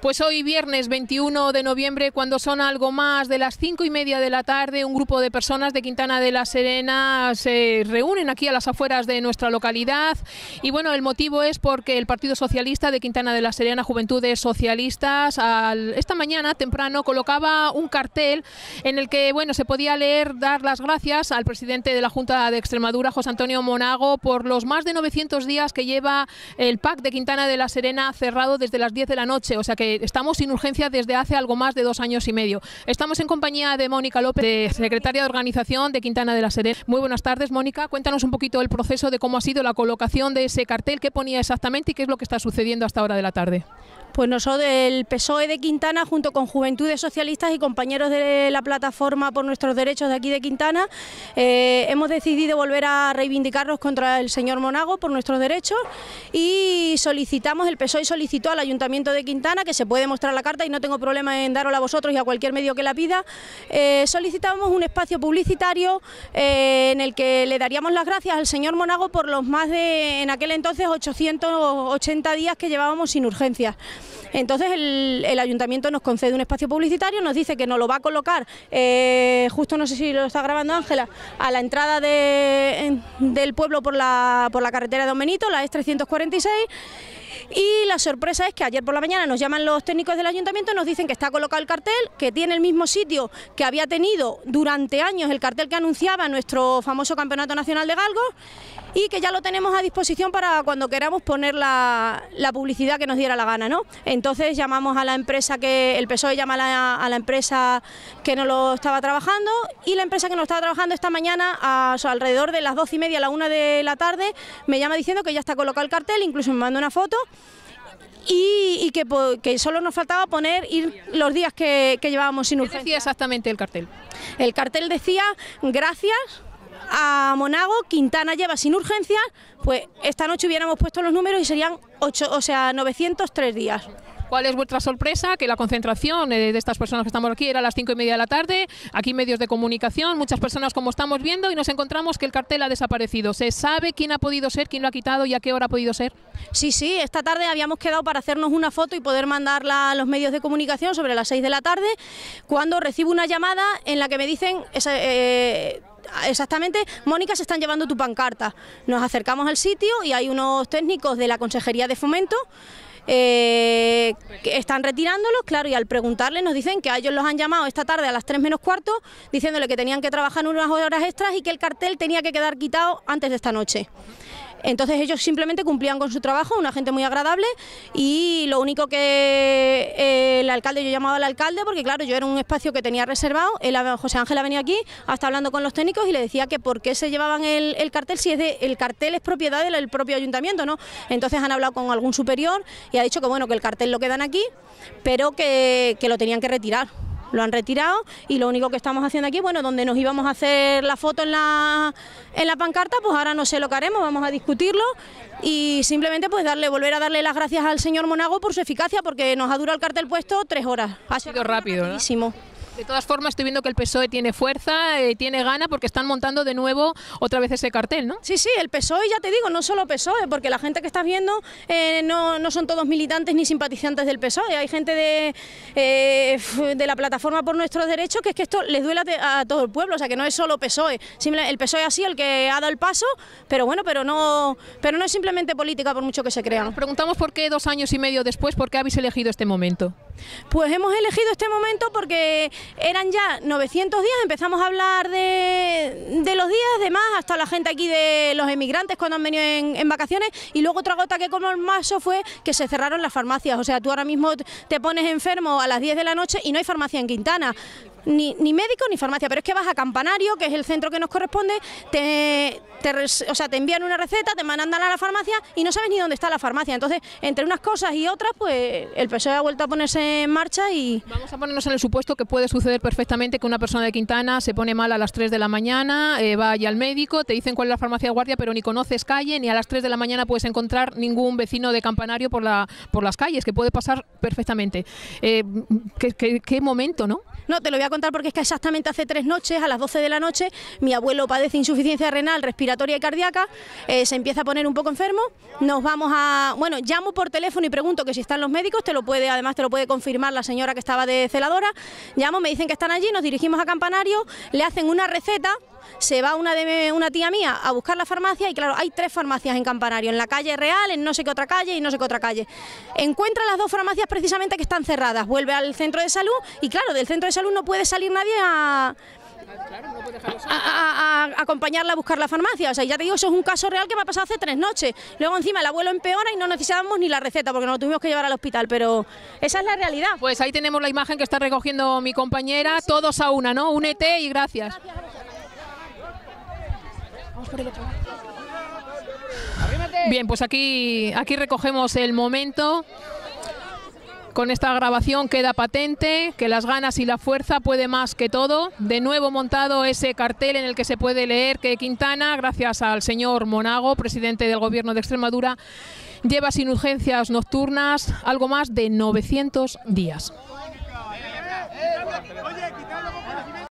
Pues hoy viernes 21 de noviembre, cuando son algo más de las cinco y media de la tarde, un grupo de personas de Quintana de la Serena se reúnen aquí a las afueras de nuestra localidad. Y bueno, el motivo es porque el Partido Socialista de Quintana de la Serena, Juventudes Socialistas, esta mañana temprano colocaba un cartel en el que bueno se podía leer dar las gracias al presidente de la Junta de Extremadura, José Antonio Monago, por los más de 900 días que lleva el PAC de Quintana de la Serena cerrado desde las 10 de la noche. O sea que eh, estamos sin urgencia desde hace algo más de dos años y medio. Estamos en compañía de Mónica López, secretaria de organización de Quintana de la Serena. Muy buenas tardes, Mónica. Cuéntanos un poquito el proceso de cómo ha sido la colocación de ese cartel, qué ponía exactamente y qué es lo que está sucediendo hasta ahora de la tarde. Pues nosotros, el PSOE de Quintana, junto con Juventudes Socialistas y compañeros de la plataforma por nuestros derechos de aquí de Quintana, eh, hemos decidido volver a reivindicarnos contra el señor Monago por nuestros derechos y solicitamos, el PSOE solicitó al Ayuntamiento de Quintana que se se puede mostrar la carta y no tengo problema en darla a vosotros y a cualquier medio que la pida. Eh, solicitamos un espacio publicitario eh, en el que le daríamos las gracias al señor Monago por los más de, en aquel entonces, 880 días que llevábamos sin urgencias. Entonces el, ayuntamiento nos concede un espacio publicitario, nos dice que nos lo va a colocar, eh, justo no sé si lo está grabando Ángela, a la entrada del pueblo por la, carretera de Don Benito, la e es 346. Y la sorpresa es que ayer por la mañana nos llaman los técnicos del ayuntamiento, nos dicen que está colocado el cartel, que tiene el mismo sitio que había tenido durante años el cartel que anunciaba nuestro famoso Campeonato Nacional de Galgos y que ya lo tenemos a disposición para cuando queramos poner la, la publicidad que nos diera la gana. ¿no? Entonces llamamos a la empresa que, el PSOE llama a la, empresa que no lo estaba trabajando y la empresa que nos estaba trabajando esta mañana a, alrededor de las doce y media a la una de la tarde me llama diciendo que ya está colocado el cartel, incluso me manda una foto y, que, que, solo nos faltaba poner ir los días que, que llevábamos sin urgencia. ¿Qué decía exactamente el cartel? El cartel decía gracias a Monago, Quintana lleva sin urgencia, pues esta noche hubiéramos puesto los números y serían 8, o sea, 903 días. ¿Cuál es vuestra sorpresa? Que la concentración eh, de estas personas que estamos aquí era a las cinco y media de la tarde, aquí medios de comunicación, muchas personas como estamos viendo y nos encontramos que el cartel ha desaparecido. ¿Se sabe quién ha podido ser, quién lo ha quitado y a qué hora ha podido ser? Sí, sí, esta tarde habíamos quedado para hacernos una foto y poder mandarla a los medios de comunicación sobre las seis de la tarde, cuando recibo una llamada en la que me dicen... Eh, exactamente, Mónica, se están llevando tu pancarta. Nos acercamos al sitio y hay unos técnicos de la Consejería de Fomento eh, que están retirándolos, claro, y al preguntarle nos dicen que a ellos los han llamado esta tarde a las 3 menos cuarto, diciéndole que tenían que trabajar unas horas extras y que el cartel tenía que quedar quitado antes de esta noche. Entonces ellos simplemente cumplían con su trabajo, una gente muy agradable y lo único que eh, el alcalde, yo llamaba al alcalde porque claro, yo era un espacio que tenía reservado, el, José Ángel ha venido aquí, hasta hablando con los técnicos y le decía que por qué se llevaban el, cartel si es de, el cartel es propiedad del propio ayuntamiento, ¿no? Entonces han hablado con algún superior y ha dicho que bueno, que el cartel lo quedan aquí, pero que lo tenían que retirar lo han retirado y lo único que estamos haciendo aquí, bueno, donde nos íbamos a hacer la foto en la, en la pancarta, pues ahora no sé lo que haremos, vamos a discutirlo y simplemente pues darle, volver a darle las gracias al señor Monago por su eficacia porque nos ha durado el cartel puesto tres horas. Ha sido rápido, ¿no? De todas formas, estoy viendo que el PSOE tiene fuerza, eh, tiene gana, porque están montando de nuevo otra vez ese cartel, ¿no? Sí, sí, el PSOE, ya te digo, no solo PSOE, porque la gente que estás viendo eh, no, son todos militantes ni simpatizantes del PSOE. Hay gente eh, de, la plataforma por nuestros derechos que es que esto les duele a, todo el pueblo, o sea, que no es solo PSOE. el PSOE ha sido el que ha dado el paso, pero bueno, pero no, pero no es simplemente política, por mucho que se crea. Nos preguntamos por qué dos años y medio después, por qué habéis elegido este momento. Pues hemos elegido este momento porque eran ya 900 días, empezamos a hablar de, los días, más, hasta la gente aquí de los emigrantes cuando han venido en, vacaciones y luego otra gota que como el mazo fue que se cerraron las farmacias, o sea, tú ahora mismo te pones enfermo a las 10 de la noche y no hay farmacia en Quintana ni, ni, médico ni farmacia, pero es que vas a Campanario, que es el centro que nos corresponde, te, o sea, te envían una receta, te mandan a la farmacia y no sabes ni dónde está la farmacia. Entonces, entre unas cosas y otras, pues el PSOE ha vuelto a ponerse en marcha y... Vamos a ponernos en el supuesto que puede suceder perfectamente que una persona de Quintana se pone mal a las 3 de la mañana, eh, vaya va allí al médico, te dicen cuál es la farmacia de guardia, pero ni conoces calle, ni a las 3 de la mañana puedes encontrar ningún vecino de Campanario por, la, por las calles, que puede pasar perfectamente. Eh, ¿qué, qué momento, no? No, te lo voy a contar porque es que exactamente hace tres noches, a las 12 de la noche, mi abuelo padece insuficiencia renal, respiratoria y cardíaca, eh, se empieza a poner un poco enfermo, nos vamos a... Bueno, llamo por teléfono y pregunto que si están los médicos, te lo puede, además te lo puede confirmar la señora que estaba de celadora, llamo, me dicen que están allí, nos dirigimos a Campanario, le hacen una receta se va una, tía mía a buscar la farmacia y claro, hay tres farmacias en Campanario, en la calle Real, en no sé qué otra calle y no sé qué otra calle. Encuentra las dos farmacias precisamente que están cerradas, vuelve al centro de salud y claro, del centro de salud no puede salir nadie a... acompañarla a buscar la farmacia. O sea, ya te digo, eso es un caso real que me ha pasado hace tres noches. Luego encima el abuelo empeora y no necesitábamos ni la receta porque nos tuvimos que llevar al hospital, pero esa es la realidad. Pues ahí tenemos la imagen que está recogiendo mi compañera, todos a una, ¿no? Únete y gracias. Bien, pues aquí, aquí recogemos el momento. Con esta grabación queda patente que las ganas y la fuerza puede más que todo. De nuevo montado ese cartel en el que se puede leer que Quintana, gracias al señor Monago, presidente del Gobierno de Extremadura, lleva sin urgencias nocturnas algo más de 900 días. Eh, eh, eh,